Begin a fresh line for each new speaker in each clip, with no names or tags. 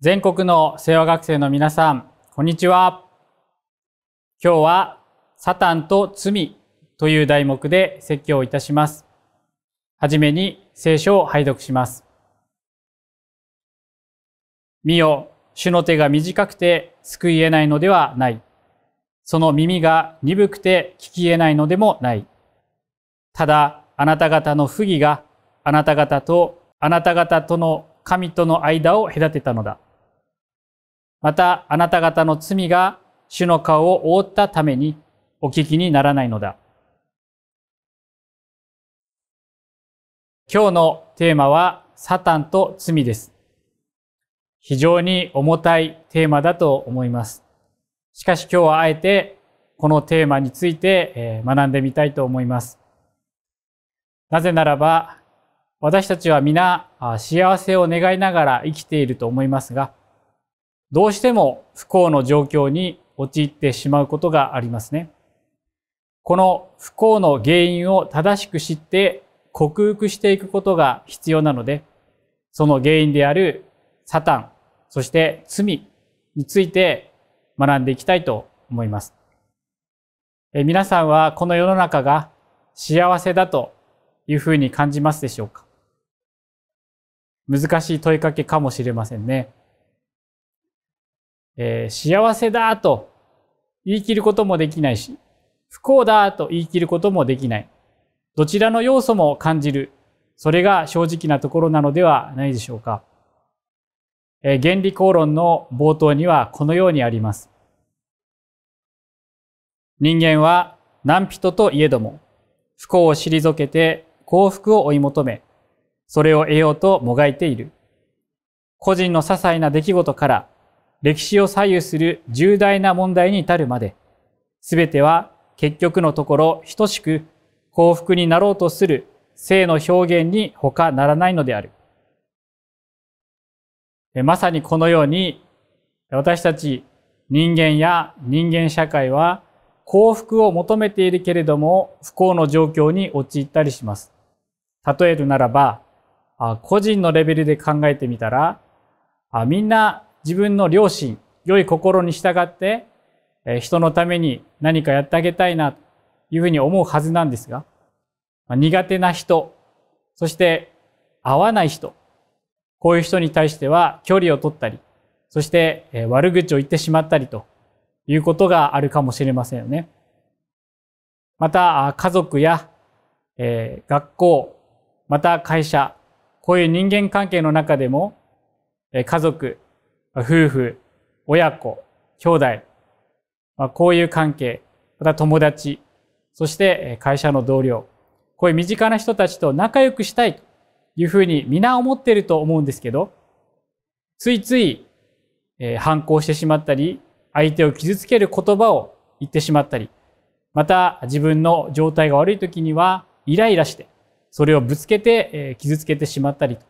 全国の清和学生の皆さん、こんにちは。今日は、サタンと罪という題目で説教をいたします。はじめに聖書を拝読します。見よ、主の手が短くて救い得ないのではない。その耳が鈍くて聞き得ないのでもない。ただ、あなた方の不義があなた方とあなた方との神との間を隔てたのだ。またあなた方の罪が主の顔を覆ったためにお聞きにならないのだ。今日のテーマはサタンと罪です。非常に重たいテーマだと思います。しかし今日はあえてこのテーマについて学んでみたいと思います。なぜならば私たちは皆幸せを願いながら生きていると思いますがどうしても不幸の状況に陥ってしまうことがありますね。この不幸の原因を正しく知って克服していくことが必要なので、その原因であるサタン、そして罪について学んでいきたいと思います。え皆さんはこの世の中が幸せだというふうに感じますでしょうか難しい問いかけかもしれませんね。えー、幸せだと言い切ることもできないし、不幸だと言い切ることもできない。どちらの要素も感じる。それが正直なところなのではないでしょうか。えー、原理公論の冒頭にはこのようにあります。人間は何人といえども、不幸を退けて幸福を追い求め、それを得ようともがいている。個人の些細な出来事から歴史を左右する重大な問題に至るまで、すべては結局のところ等しく幸福になろうとする性の表現に他ならないのである。まさにこのように私たち人間や人間社会は幸福を求めているけれども不幸の状況に陥ったりします。例えるならば、個人のレベルで考えてみたら、みんな自分の良心、良い心に従って、人のために何かやってあげたいなというふうに思うはずなんですが、苦手な人、そして合わない人、こういう人に対しては距離を取ったり、そして悪口を言ってしまったりということがあるかもしれませんよね。また、家族や学校、また会社、こういう人間関係の中でも、家族、夫婦、親子、兄弟、まあ、こういう関係、また友達、そして会社の同僚、こういう身近な人たちと仲良くしたいというふうに皆思っていると思うんですけど、ついつい反抗してしまったり、相手を傷つける言葉を言ってしまったり、また自分の状態が悪い時にはイライラして、それをぶつけて傷つけてしまったりと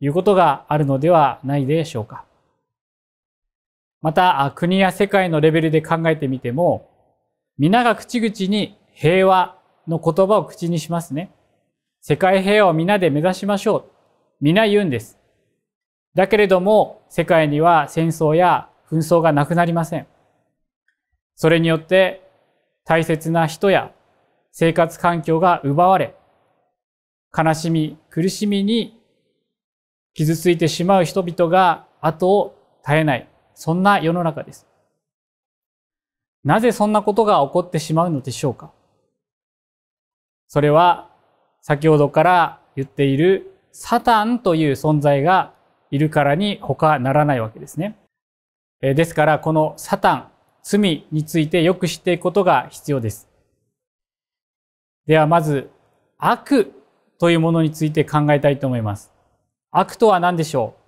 いうことがあるのではないでしょうか。また国や世界のレベルで考えてみても皆が口々に平和の言葉を口にしますね。世界平和を皆で目指しましょう。皆言うんです。だけれども世界には戦争や紛争がなくなりません。それによって大切な人や生活環境が奪われ、悲しみ、苦しみに傷ついてしまう人々が後を絶えない。そんな世の中です。なぜそんなことが起こってしまうのでしょうかそれは先ほどから言っているサタンという存在がいるからに他ならないわけですね。ですからこのサタン、罪についてよく知っていくことが必要です。ではまず悪というものについて考えたいと思います。悪とは何でしょう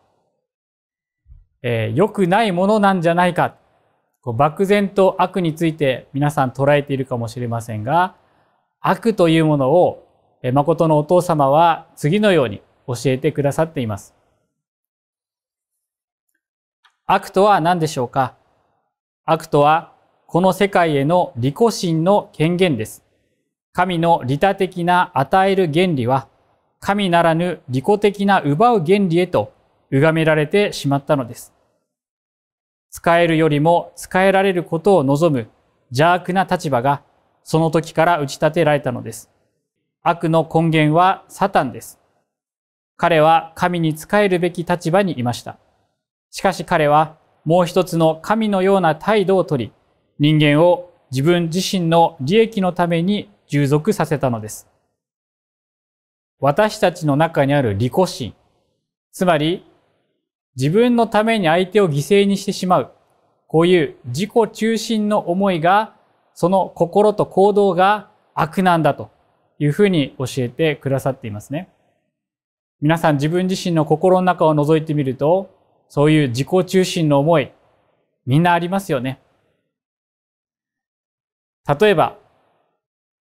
えー、良くないものなんじゃないかこう漠然と悪について皆さん捉えているかもしれませんが悪というものを、えー、誠のお父様は次のように教えてくださっています。悪とは何でしょうか悪とはこの世界への利己心の権限です。神の利他的な与える原理は神ならぬ利己的な奪う原理へと歪められてしまったのです。使えるよりも使えられることを望む邪悪な立場がその時から打ち立てられたのです。悪の根源はサタンです。彼は神に仕えるべき立場にいました。しかし彼はもう一つの神のような態度をとり、人間を自分自身の利益のために従属させたのです。私たちの中にある利己心、つまり自分のために相手を犠牲にしてしまう。こういう自己中心の思いが、その心と行動が悪なんだというふうに教えてくださっていますね。皆さん自分自身の心の中を覗いてみると、そういう自己中心の思い、みんなありますよね。例えば、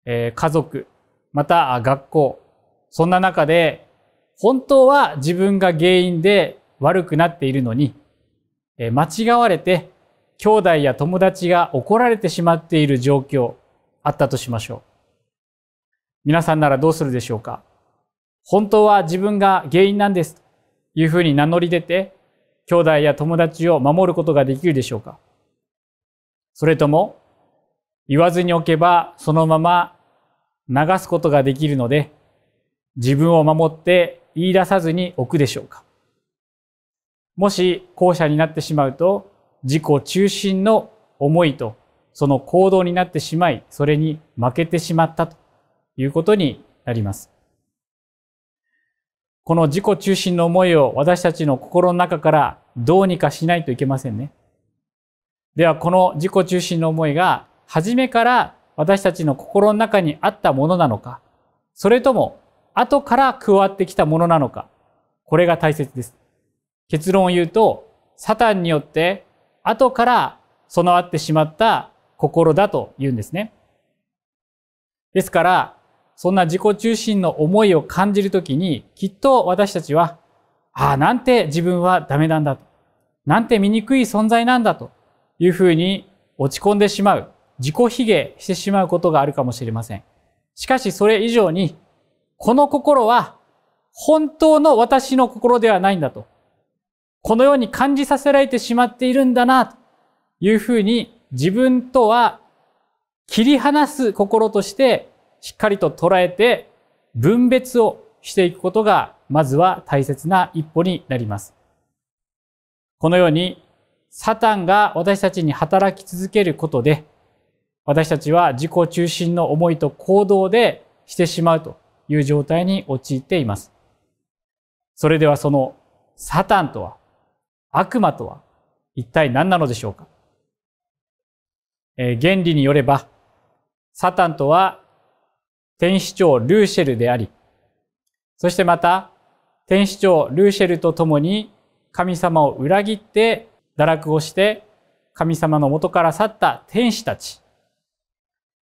えー、家族、また学校、そんな中で、本当は自分が原因で悪くなっているのに、間違われて兄弟や友達が怒られてしまっている状況あったとしましょう。皆さんならどうするでしょうか本当は自分が原因なんですというふうに名乗り出て兄弟や友達を守ることができるでしょうかそれとも言わずにおけばそのまま流すことができるので自分を守って言い出さずにおくでしょうかもし後者になってしまうと自己中心の思いとその行動になってしまいそれに負けてしまったということになります。この自己中心の思いを私たちの心の中からどうにかしないといけませんね。ではこの自己中心の思いが初めから私たちの心の中にあったものなのか、それとも後から加わってきたものなのか、これが大切です。結論を言うと、サタンによって後から備わってしまった心だと言うんですね。ですから、そんな自己中心の思いを感じるときに、きっと私たちは、ああ、なんて自分はダメなんだと。なんて醜い存在なんだというふうに落ち込んでしまう。自己卑下してしまうことがあるかもしれません。しかしそれ以上に、この心は本当の私の心ではないんだと。このように感じさせられてしまっているんだな、というふうに自分とは切り離す心としてしっかりと捉えて分別をしていくことがまずは大切な一歩になります。このようにサタンが私たちに働き続けることで私たちは自己中心の思いと行動でしてしまうという状態に陥っています。それではそのサタンとは悪魔とは一体何なのでしょうか、えー、原理によれば、サタンとは天使長ルーシェルであり、そしてまた天使長ルーシェルと共に神様を裏切って堕落をして神様の元から去った天使たち、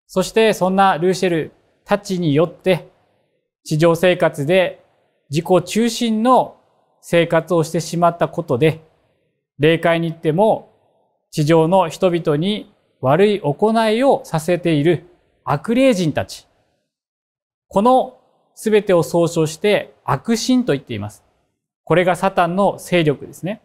そしてそんなルーシェルたちによって地上生活で自己中心の生活をしてしまったことで霊界に行っても地上の人々に悪い行いをさせている悪霊人たち。この全てを総称して悪神と言っています。これがサタンの勢力ですね。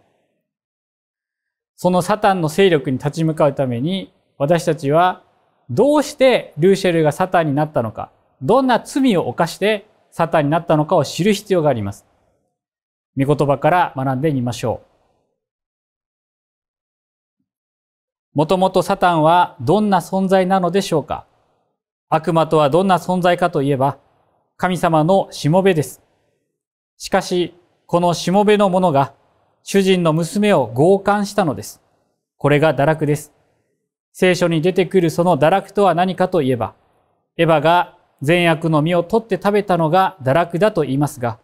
そのサタンの勢力に立ち向かうために私たちはどうしてルーシェルがサタンになったのか、どんな罪を犯してサタンになったのかを知る必要があります。御言葉から学んでみましょう。もともとサタンはどんな存在なのでしょうか悪魔とはどんな存在かといえば、神様のしもべです。しかし、このしもべの者が主人の娘を強姦したのです。これが堕落です。聖書に出てくるその堕落とは何かといえば、エヴァが善悪の実を取って食べたのが堕落だと言いますが、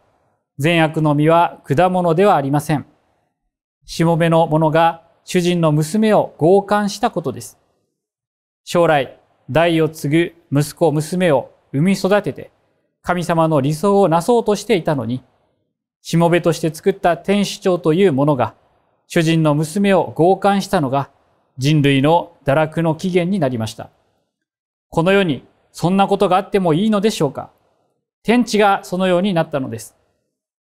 善悪の実は果物ではありません。しもべの者が主人の娘を強姦したことです。将来、代を継ぐ息子娘を産み育てて、神様の理想をなそうとしていたのに、しもべとして作った天使長というものが、主人の娘を強姦したのが人類の堕落の起源になりました。この世にそんなことがあってもいいのでしょうか天地がそのようになったのです。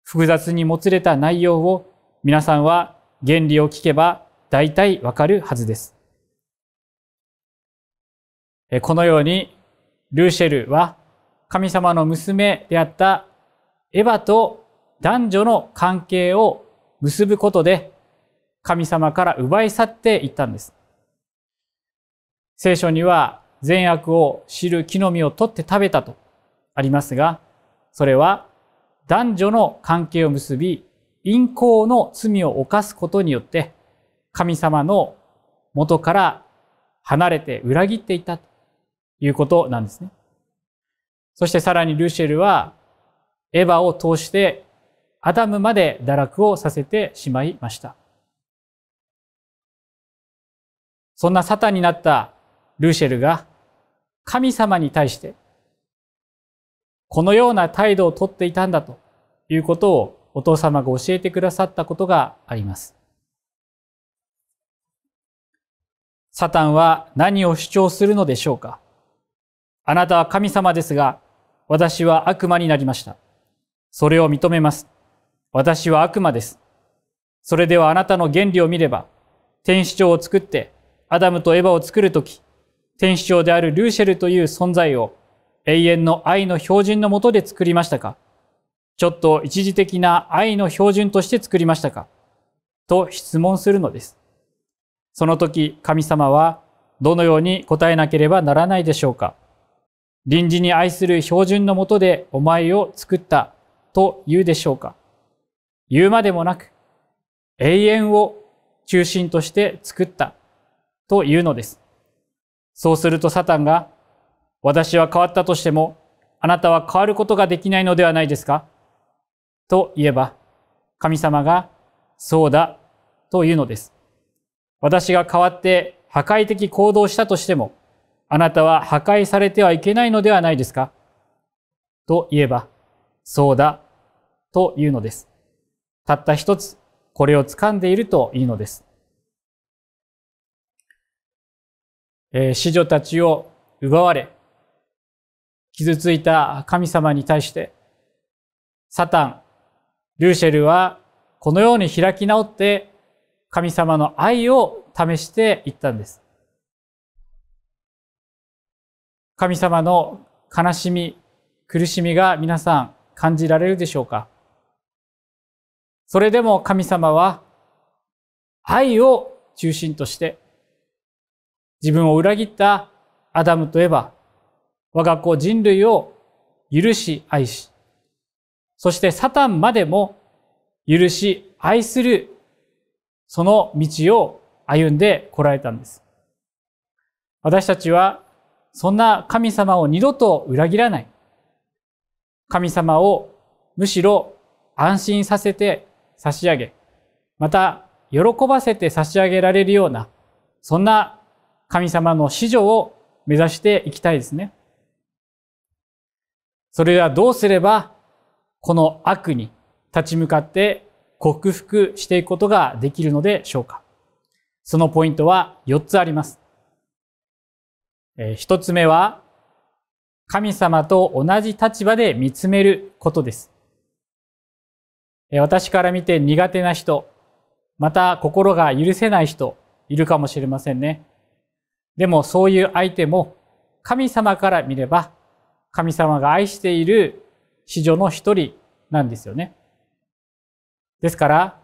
複雑にもつれた内容を皆さんは原理を聞けば大体わかるはずです。このように、ルーシェルは神様の娘であったエヴァと男女の関係を結ぶことで神様から奪い去っていったんです。聖書には善悪を知る木の実を取って食べたとありますが、それは男女の関係を結び、淫行の罪を犯すことによって神様の元から離れて裏切っていたということなんですね。そしてさらにルシェルはエヴァを通してアダムまで堕落をさせてしまいました。そんなサタンになったルシェルが神様に対してこのような態度をとっていたんだということをお父様が教えてくださったことがあります。サタンは何を主張するのでしょうかあなたは神様ですが、私は悪魔になりました。それを認めます。私は悪魔です。それではあなたの原理を見れば、天使長を作って、アダムとエヴァを作るとき、天使長であるルーシェルという存在を永遠の愛の標準のもとで作りましたかちょっと一時的な愛の標準として作りましたかと質問するのです。その時神様はどのように答えなければならないでしょうか臨時に愛する標準のもとでお前を作ったと言うでしょうか言うまでもなく永遠を中心として作ったというのです。そうするとサタンが私は変わったとしてもあなたは変わることができないのではないですかと言えば神様がそうだというのです。私が代わって破壊的行動したとしても、あなたは破壊されてはいけないのではないですかと言えば、そうだ、というのです。たった一つ、これを掴んでいるといいのです。えー、子女たちを奪われ、傷ついた神様に対して、サタン、ルーシェルはこのように開き直って神様の愛を試していったんです。神様の悲しみ、苦しみが皆さん感じられるでしょうかそれでも神様は愛を中心として自分を裏切ったアダムとえば我が子人類を許し愛し、そしてサタンまでも許し愛するその道を歩んでこられたんです。私たちはそんな神様を二度と裏切らない。神様をむしろ安心させて差し上げ、また喜ばせて差し上げられるような、そんな神様の子女を目指していきたいですね。それではどうすればこの悪に立ち向かって克服していくことができるのでしょうかそのポイントは4つあります。1つ目は、神様と同じ立場で見つめることです。私から見て苦手な人、また心が許せない人、いるかもしれませんね。でもそういう相手も、神様から見れば、神様が愛している子女の一人なんですよね。ですから、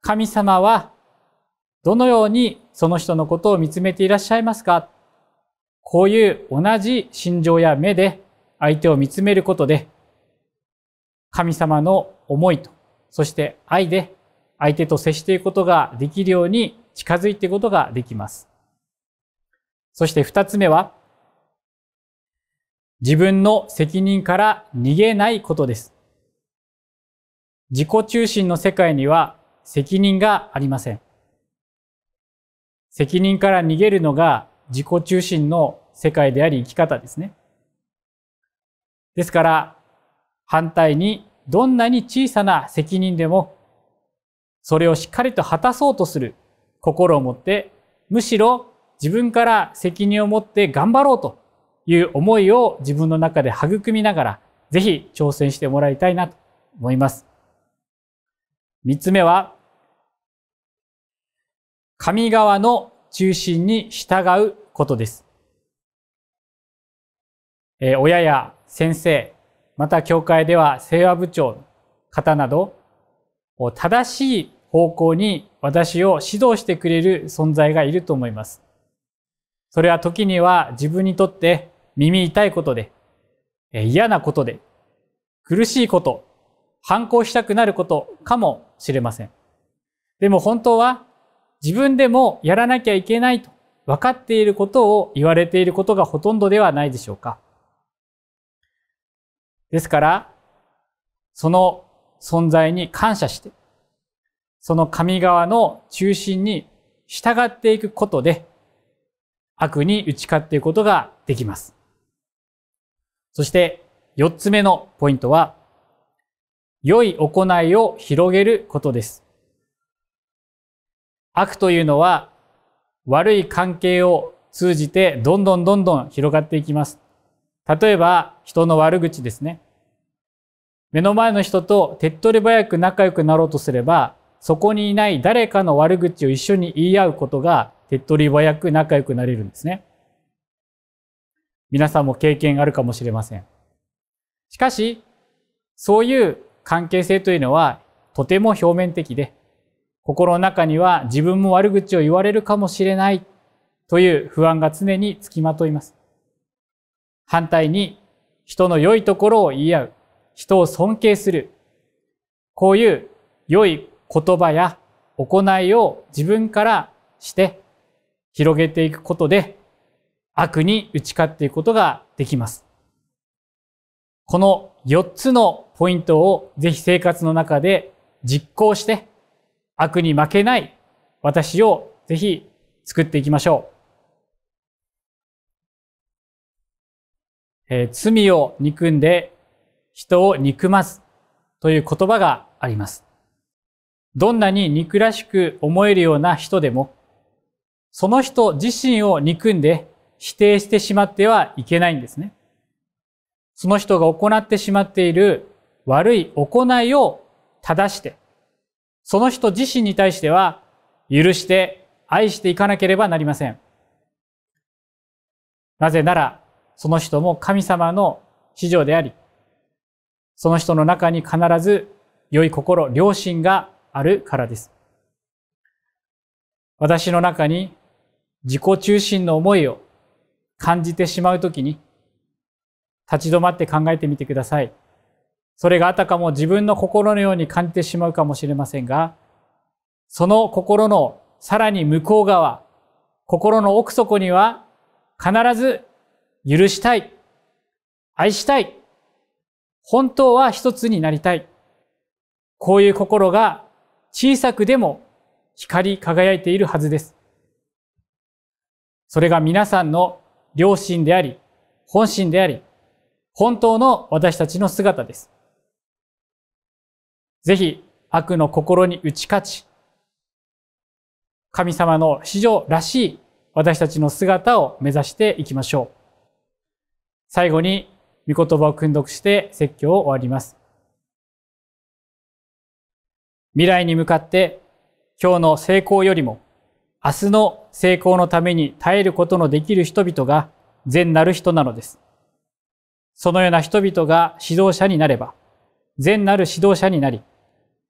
神様はどのようにその人のことを見つめていらっしゃいますかこういう同じ心情や目で相手を見つめることで、神様の思いと、そして愛で相手と接していくことができるように近づいていくことができます。そして二つ目は、自分の責任から逃げないことです。自己中心の世界には責任がありません。責任から逃げるのが自己中心の世界であり生き方ですね。ですから、反対にどんなに小さな責任でも、それをしっかりと果たそうとする心を持って、むしろ自分から責任を持って頑張ろうという思いを自分の中で育みながら、ぜひ挑戦してもらいたいなと思います。三つ目は、神側の中心に従うことです。えー、親や先生、また教会では聖和部長の方など、正しい方向に私を指導してくれる存在がいると思います。それは時には自分にとって耳痛いことで、嫌なことで、苦しいこと反抗したくなることかもしれません。でも本当は自分でもやらなきゃいけないと分かっていることを言われていることがほとんどではないでしょうか。ですから、その存在に感謝して、その神側の中心に従っていくことで、悪に打ち勝っていくことができます。そして、四つ目のポイントは、良い行いを広げることです。悪というのは悪い関係を通じてどんどんどんどん広がっていきます。例えば人の悪口ですね。目の前の人と手っ取り早く仲良くなろうとすればそこにいない誰かの悪口を一緒に言い合うことが手っ取り早く仲良くなれるんですね。皆さんも経験あるかもしれません。しかし、そういう関係性というのはとても表面的で、心の中には自分も悪口を言われるかもしれないという不安が常につきまといます。反対に人の良いところを言い合う、人を尊敬する、こういう良い言葉や行いを自分からして広げていくことで悪に打ち勝っていくことができます。この4つのポイントをぜひ生活の中で実行して悪に負けない私をぜひ作っていきましょう。えー、罪を憎んで人を憎まずという言葉があります。どんなに憎らしく思えるような人でも、その人自身を憎んで否定してしまってはいけないんですね。その人が行ってしまっている悪い行いを正して、その人自身に対しては許して愛していかなければなりません。なぜなら、その人も神様の子女であり、その人の中に必ず良い心、良心があるからです。私の中に自己中心の思いを感じてしまうときに、立ち止まって考えてみてください。それがあたかも自分の心のように感じてしまうかもしれませんが、その心のさらに向こう側、心の奥底には必ず許したい、愛したい、本当は一つになりたい。こういう心が小さくでも光り輝いているはずです。それが皆さんの良心であり、本心であり、本当の私たちの姿です。ぜひ悪の心に打ち勝ち、神様の史上らしい私たちの姿を目指していきましょう。最後に、御言葉を訓読して説教を終わります。未来に向かって今日の成功よりも明日の成功のために耐えることのできる人々が善なる人なのです。そのような人々が指導者になれば、善なる指導者になり、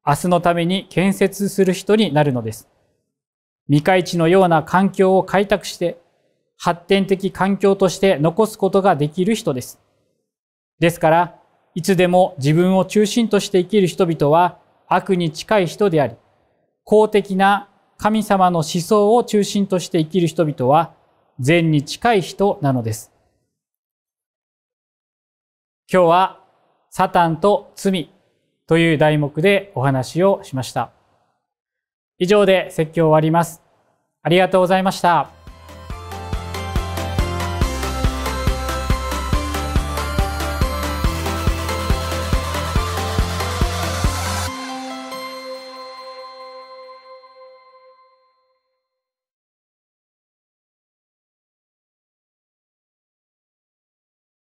明日のために建設する人になるのです。未開地のような環境を開拓して、発展的環境として残すことができる人です。ですから、いつでも自分を中心として生きる人々は悪に近い人であり、公的な神様の思想を中心として生きる人々は善に近い人なのです。今日はサタンと罪という題目でお話をしました。以上で説教を終わります。ありがとうございました。